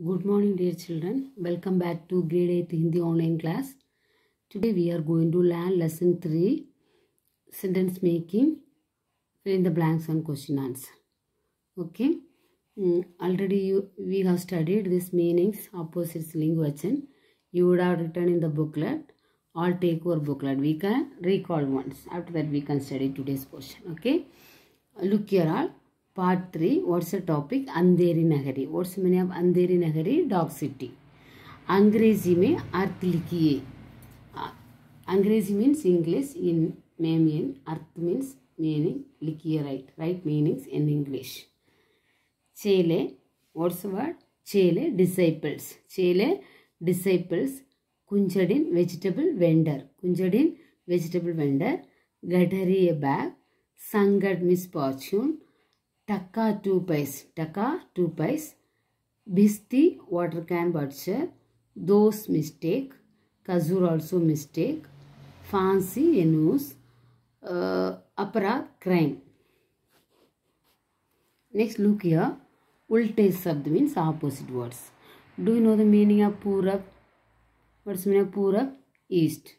Good morning dear children. Welcome back to grade 8 Hindi online class. Today we are going to learn lesson 3 sentence making fill in the blanks on question answer. Okay. Mm, already you, we have studied this meanings opposites language. You would have written in the booklet or take our booklet. We can recall once. After that we can study today's portion. Okay. Look here all part three what's a topic Andheri Nagari what's meaning of अंधेरी नगरी dog city अंग्रेजी में अर्थ लिखिए अंग्रेजी means English in ma'am in अर्थ means meaning लिखिए right right meanings in English चेले what's word चेले डिसाइपल्स चेले डिसाइपल्स कुंजडिन वेजिटेबल वेंडर कुंजडिन वेजिटेबल वेंडर ए बैग संगड मिस फॉर्च्यून टका टू पैस टका टू पैस बिस्ती वाटर कैन बर्चर दोस मिस्टेक कजूर आलसो मिस्टेक फांसी एनूस अपरा क्राइम नेक्स्ट लुक हियर उल्टे शब्द means opposite words do you know the meaning of पूरब वर्ड्स मीन पूरब ईस्ट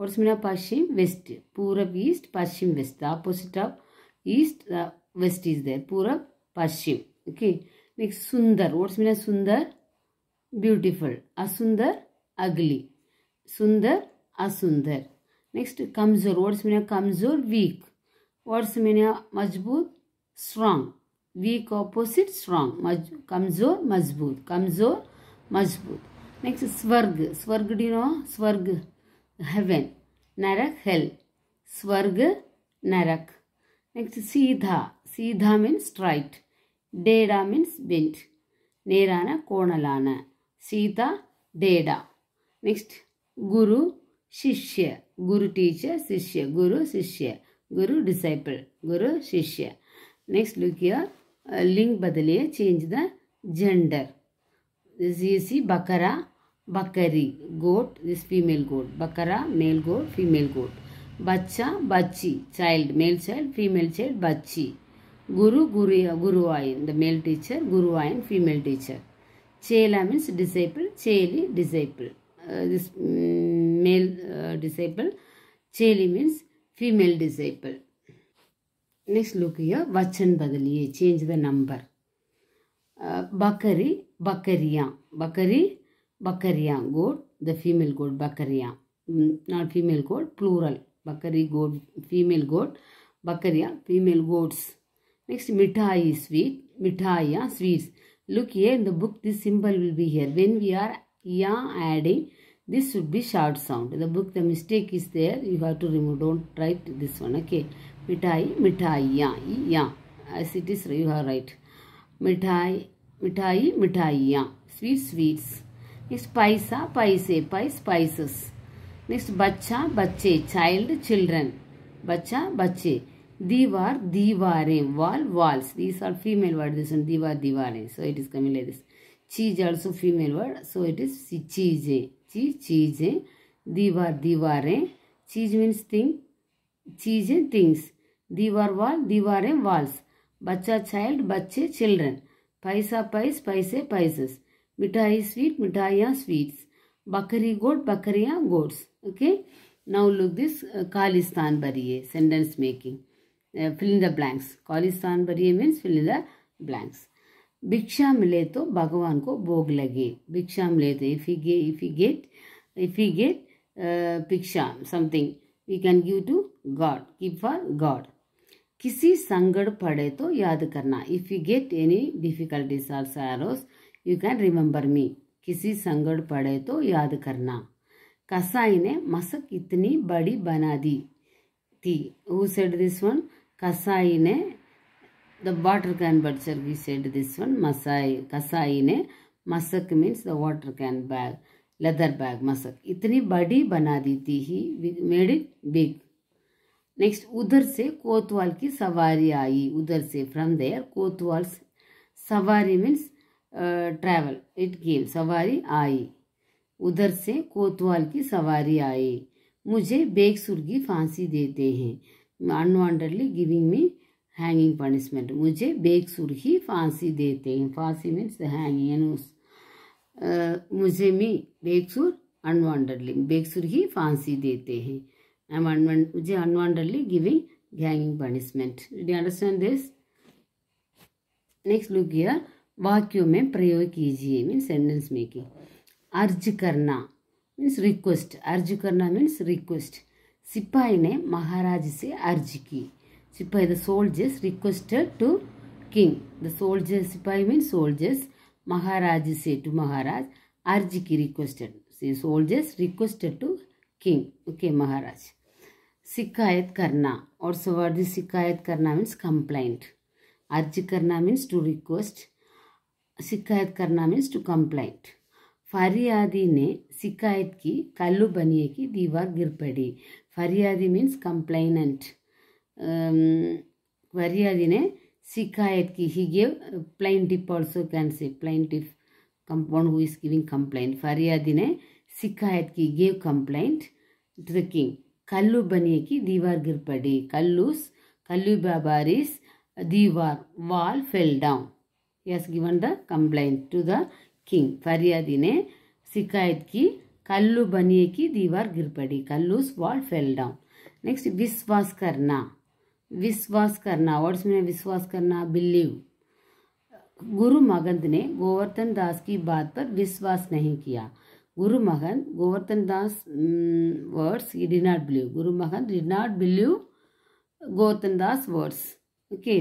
वर्ड्स मीन पश्चिम वेस्ट पूरब ईस्ट पश्चिम west the opposite of east west is there पूरब पश्चिम ओके नेक्स्ट सुंदर वोट्स मीन सुंदर ब्यूटिफुल असुंदर अगली सुंदर असुंदर नेक्स्ट कमजोर वोट्स मीन कमजोर वीक व्हाट्स मीन मजबूत स्ट्रांग वीक ऑपोजिट स्ट्रांग मज कमजोर मजबूत कमजोर मजबूत नेक्स्ट स्वर्ग स्वर्ग डी नो स्वर्ग हेवन नरक हेल स्वर्ग नरक नेक्स्ट सीधा सीधा मीनस्ट डेडा मीन बिंट नेरान कोणलान सीता डेडा नेक्स्ट गुरु शिष्य गुरु टीचर शिष्य गुरु शिष्य गुरु डिसाइपल गुरु शिष्य नेक्स्ट लुक योर लिंक बदलिए change the gender this is बकरा बकरी गोट दिस फीमेल गोट बकरा मेल गोट फीमेल गोट बच्चा बच्ची child male child female child बच्ची Guru, Guru, Guruvayan, the male teacher, Guruvayan, female teacher. Chela means disciple, Cheli, disciple. Uh, this um, male uh, disciple, Cheli means female disciple. Next look here, Vachan Badaliye, change the number. Uh, Bakari, Bakariya, Bakari, Bakariya, goat, the female goat, Bakariya. Mm, not female goat, plural. Bakari goat, female goat, Bakariya, female goats. Next, mithai sweet, mithaiya sweets. Look here in the book, this symbol will be here. When we are ya adding, this should be short sound. In the book, the mistake is there. You have to remove. Don't write this one. Okay, mithai, mithaiya, ya. As it is, you are right. Mithai, mithai, mithaiya. Sweet, sweets. Next, paisa, paise, pais, spices. Next, bacha, bache, child, children. Bacha, bache. Divar, divarim. Wall, walls. These are female word. This one, divar, divarim. So it is coming like this. Cheese also female word. So it is cheese. Cheese, cheese. Divar, divarim. Cheese means thing. Cheese and things. Divar, wall, divarim, walls. Bacha, child, bache, children. Paisa, pais, paise, paises. Mithai, sweet, mithaiya, sweets. Bakari, goat, bakariya, goats. Okay. Now look this uh, Khalistan Bariye sentence making. Fill in the blanks कॉलिस्तान कॉलिस्थान भरिए means fill in the blanks भिक्षा मिले तो भगवान को भोग लगे भिक्षा मिले तो if you if you get if you get भिक्षा something we can give to God give for God किसी संगड़ पड़े तो याद करना if you get any difficulties और sorrows you can remember me किसी संगड़ पड़े तो याद करना कसाई ने मसक इतनी बड़ी बना दी थी who said this one Kasayine, the water can butcher, we said this one मसाई कसाइने मसक means the water can bag leather bag मसक इतनी बड़ी बना दी थी he made it big next उधर से कोतवाल की सवारी आई उधर से फ्रॉम देयर कोतवाल सवारी मीन्स ट्रैवल इट गेम सवारी आई उधर से कोतवाल की सवारी आई मुझे बेग सुरगी फांसी देते हैं unwantedly giving me hanging punishment मुझे बेकसूर ही फांसी देते हैं फांसी मीन्स हैंगिंग एनूस मुझे मी सुर अनवांटेडली बेकसूर ही फांसी देते हैं आई एम अनवांट मुझे unwantedly giving hanging punishment do understand this next look here वाक्यों में प्रयोग कीजिए मीन्स सेंटेंस मेकिंग अर्ज करना मीन्स रिक्वेस्ट अर्ज करना मीन्स रिक्वेस्ट सिपाही ने महाराज से अर्जी की सिपाही the soldiers requested to king the soldiers सिपाही मीन soldiers. महाराज से टू महाराज अर्जी की requested See requested to king okay महाराज शिकायत करना और सवर्दी शिकायत करना मीन्स कंप्लेंट अर्जी करना मीन्स टू रिक्वेस्ट शिकायत करना मीन्स टू कंप्लेंट फरियादी ने शिकायत की कल्लू बनिए की दीवार गिर पड़ी फरियादी मीन कंप्लेन फरियादी ने शिकायत की he gave plain tip can से plain one who is giving complain फरियादी ने शिकायत की gave complain to the king Kallu बनिए की दीवार गिर पड़ी कल्लू कल्लू बाबारीज दीवार wall fell down yes given the complain to the king फरियादी ने शिकायत की Kallu बनिए कि दीवार गिर पड़ी Kallu's wall fell down next विश्वास करना विश्वास करना वर्ड्स में विश्वास करना बिलीव गुरु मगंद ने गोवर्धन दास की बात पर विश्वास नहीं किया गुरु मगंद Govardhan Das words he did not believe गुरु मगंद did not believe Govardhan Das words okay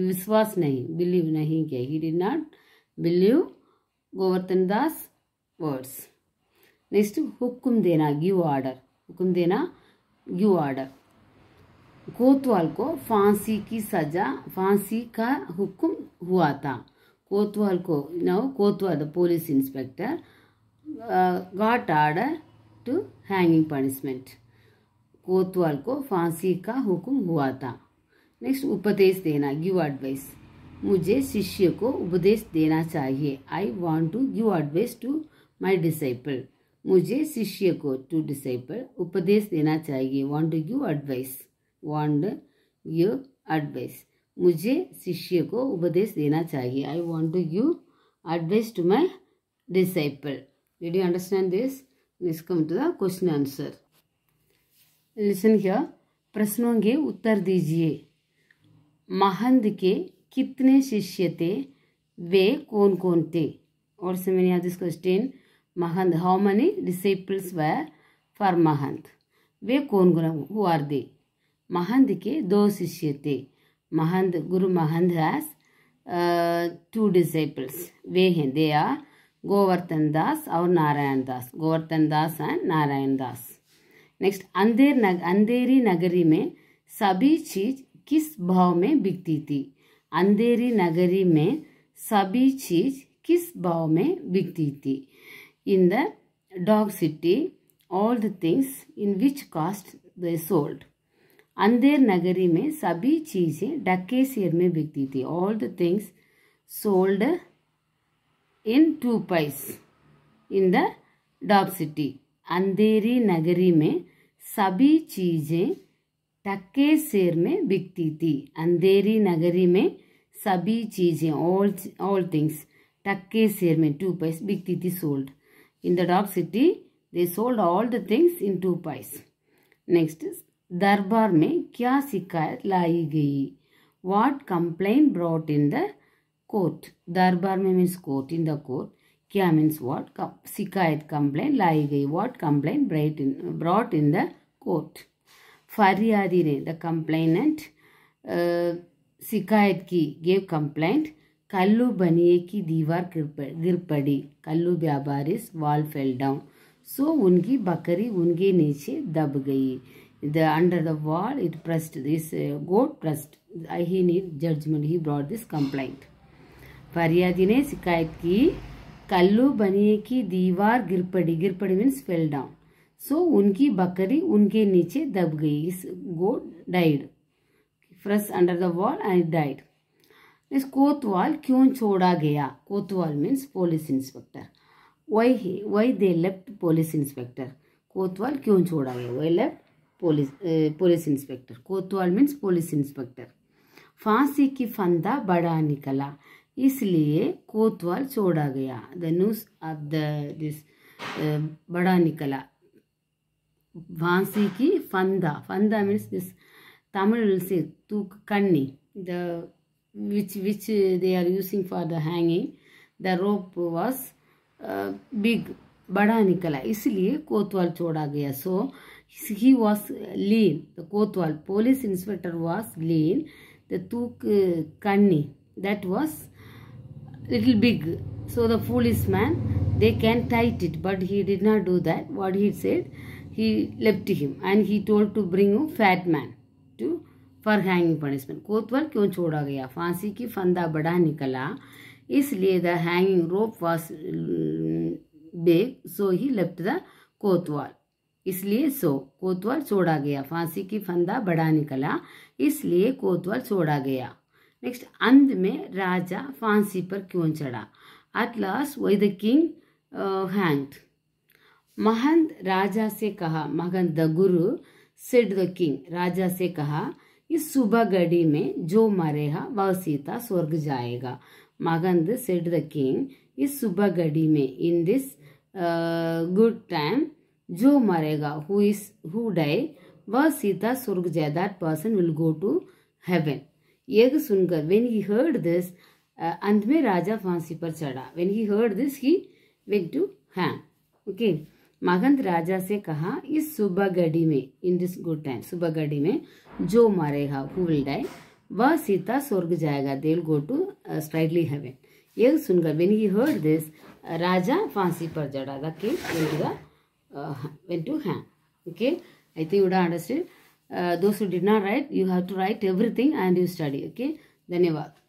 विश्वास नहीं बिलीव नहीं किया he did not believe Govardhan Das words next हुक्म देना गिव आर्डर हुक्म देना गिव ऑर्डर कोतवाल को फांसी की सजा फांसी का हुक्म हुआ था कोतवाल को नाउ कोतवाल the police inspector got order to hanging punishment कोतवाल को फांसी का हुक्म हुआ था नेक्स्ट उपदेश देना गिव एडवाइस मुझे शिष्य को उपदेश देना चाहिए I want to give advice to my disciple मुझे शिष्य को टू डिसाइपल उपदेश देना चाहिए want you advice want you advice मुझे शिष्य को उपदेश देना चाहिए I want to give advice to my disciple did you understand this let's come to the question answer listen क्या प्रश्नों के उत्तर दीजिए महंत के कितने शिष्य थे वे कौन कौन थे और से मैंने इस क्वेश्चन महंत how many disciples were for महंत वे कौन गुरु हु आर दे महंत के दो शिष्य थे महंत गुरु महंत हैज टू डिसेपल्स वे हैं दे आर गोवर्धन दास और नारायण दास गोवर्धन दास एंड नारायण दास नेक्स्ट अंधेर नग अंधेरी नगरी में सभी चीज किस भाव में बिकती थी अंधेरी नगरी में सभी चीज किस भाव में बिकती थी in the dog city all the things in which cost they sold. अंधेर नगरी में सभी चीज़ें डक्के शेर में बिकती थी all the things sold in two paise in the डॉब सिटी अंधेरी नगरी में सभी चीज़ें टक्के शेर में बिकती थी अंधेरी नगरी में सभी चीज़ें ऑल ऑल थिंग्स टक्के शेर में टू पाइस बिकती थी sold In the dark City, they sold all the things in two pies. Next is, darbar me kya sikayat lai gayi? What complaint brought in the court? Darbar में means court in the court. Kya means what? शिकायत complaint lai gayi? What complaint brought in, brought in the court? फरियादी ne the complainant uh, शिकायत gave complaint बनिए की दीवार गिर पड़ी कल्लू व्यापारी वॉल फेल डाउन सो उनकी बकरी उनके नीचे दब गई the under the wall it pressed this goat pressed pressed uh, he need judgment he brought फरियादी ने शिकायत की कल्लू बनिए की दीवार गिर पड़ी गिर पड़ी means fell down so so, उनकी बकरी उनके नीचे दब गई इस goat died pressed under the wall and died इस कोतवाल क्यों छोड़ा गया कोतवाल मीन्स पोलिस इंस्पेक्टर वही वही दे लेफ्ट पोलिस इंस्पेक्टर कोतवाल क्यों छोड़ा गया वही लेफ्ट पोलिस पुलिस इंस्पेक्टर कोतवाल मीन्स पोलिस इंस्पेक्टर फांसी की फंदा बड़ा निकला इसलिए कोतवाल छोड़ा गया the noose of the this बड़ा निकला फांसी की फंदा फंदा मीन्स दिस तमिल से तू कन्नी the which which they are using for the hanging the rope was uh, big bada nikala. Isliye कोतवाल choda gaya. So he was lean the कोतवाल Police inspector was lean the तूक कन्नी that little big so the foolish man they can tight it but he did not do that what he said he left him and he told to bring a fat man to for hanging punishment कोतवाल क्यों छोड़ा गया फांसी की फंदा बड़ा निकला इसलिए the hanging rope was big so he left the कोतवाल इसलिए सो कोतवाल छोड़ा गया फांसी की फंदा बड़ा निकला इसलिए कोतवाल छोड़ा गया नेक्स्ट अंत में राजा फांसी पर क्यों चढ़ा एट लास्ट वही द किंग हैंग महंत राजा से कहा महंत the guru said the king राजा से कहा इस सुबह घड़ी में जो मरेगा वह सीता स्वर्ग जाएगा मगंद सेड द किंग इस सुबह घड़ी में इन दिस गुड टाइम जो मरेगा हु इस हु डाई वह सीता स्वर्ग जाए that person will go to heaven एक सुनकर वेन ही हर्ड दिस अंत में राजा फांसी पर चढ़ा when he heard this he went to hang okay महंत राजा से कहा इस सुबह घड़ी में इन दिस गुड टाइम सुबह घड़ी में जो मारेगा हु विल डाई वह सीता स्वर्ग जाएगा they will go to straightly heaven ये सुनकर वेन यू हर्ड दिस राजा फांसी पर जड़ा the king went to hang okay I think you do understand दोस्ट did not write you have to write everything and you study okay धन्यवाद